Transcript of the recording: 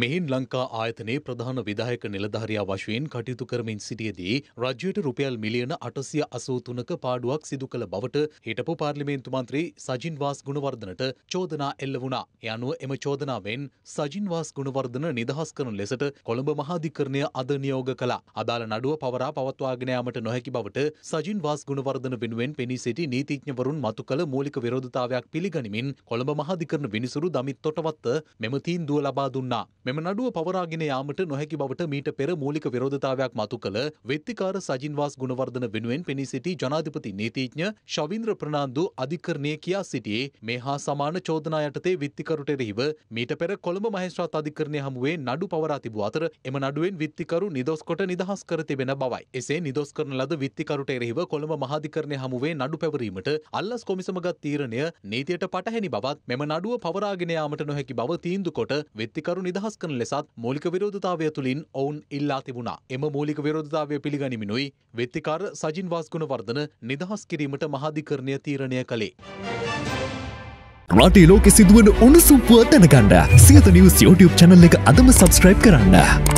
මෙයින් ලංකා ආයතනයේ ප්‍රධාන විදායක නිලධාරියා වශයෙන් කටයුතු කරමින් සිටියදී රජ්‍යයට රුපියල් මිලියන අටසිය අසූතුනක පාඩුවක් සිදු කළ බවට හිටපු පාර්ලිමේන්තු මන්ත්‍රී සජින්වාස් ගුණවර්ධනට චෝදනා එල්ල වුණා. එ අනුව එම චෝදනාවෙන් සජින්වාස් ගුණවර්ධන නිදහස් කරන ලෙසට කොළඹ මහාධිකරණය අද නියෝග කළා. අදාළ නඩුව පවරා පවත්වාගෙන යාමට නොහැකි බවට සජින්වාස් ගුණවර්ධන වෙනුවෙන් පෙනී සිටි නීතිඥවරුන් මතු කළ මූලික විරෝධතාවයක් පිළිගනිමින් කොළඹ මහාධිකරණ විනිසුරු දමිත් තොටවත්ත මෙම තීන්දුව ලබා දුන්නා. මෙම නඩුව පවරාගෙන යාමට නොහැකි බවට මීට පෙර මූලික විරෝධතාවයක් මතු කළ වෙත්තිකාර සජින්වාස් ගුණවර්ධන වෙනුවෙන් පෙනී සිටි ජනාධිපති නීතිඥ ශවින්ද්‍ර ප්‍රනාන්දු අධිකරණය කියා සිටියේ මේ හා සමාන චෝදනා යටතේ විත්තිකරුට එරෙහිව මීට පෙර කොළඹ මහේස්ත්‍රාත් අධිකරණය හමුවේ නඩු පවරා තිබූ අතර එම නඩුවෙන් විත්තිකරු නිදොස් කොට නිදහස් කර තිබෙන බවයි. එසේ නිදොස් කරන ලද විත්තිකරුට එරෙහිව කොළඹ මහාධිකරණය හමුවේ නඩු පැවරීමට අල්ලස් කොමිසමගත් තීරණය නීතියට පටහැනි බවත් මෙම නඩුව පවරාගෙන යාමට නොහැකි බව තීන්දු කොට විත්තිකරු නිදහස් අදහස් කරන ලෙසත් මූලික විරෝධතාවය තුළින් ඔවුන් ඉල්ලා තිබුණා. එම මූලික විරෝධතාවය පිළිගනිමිනුයි වෙත්තිකාර සජින් වාස්ගුණවර්ධන නිදහස් කිරීමට මහාධිකරණය තීරණය කළේ. රටේ ලෝකෙ සිදුවන උණුසුම්පුව දැනගන්න සියත නිවස් YouTube channel එක අදම subscribe කරන්න.